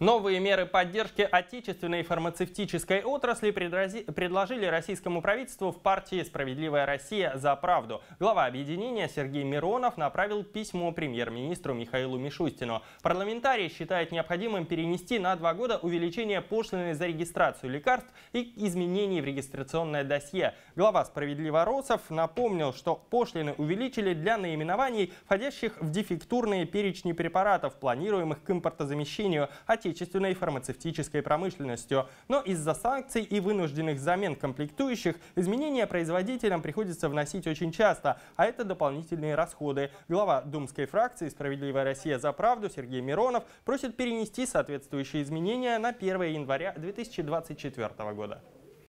Новые меры поддержки отечественной фармацевтической отрасли предложили российскому правительству в партии «Справедливая Россия за правду». Глава объединения Сергей Миронов направил письмо премьер-министру Михаилу Мишустину. Парламентарий считает необходимым перенести на два года увеличение пошлины за регистрацию лекарств и изменений в регистрационное досье. Глава «Справедливо Росов» напомнил, что пошлины увеличили для наименований, входящих в дефектурные перечни препаратов, планируемых к импортозамещению отечественных отечественной фармацевтической промышленностью. Но из-за санкций и вынужденных замен комплектующих изменения производителям приходится вносить очень часто, а это дополнительные расходы. Глава думской фракции «Справедливая Россия за правду» Сергей Миронов просит перенести соответствующие изменения на 1 января 2024 года.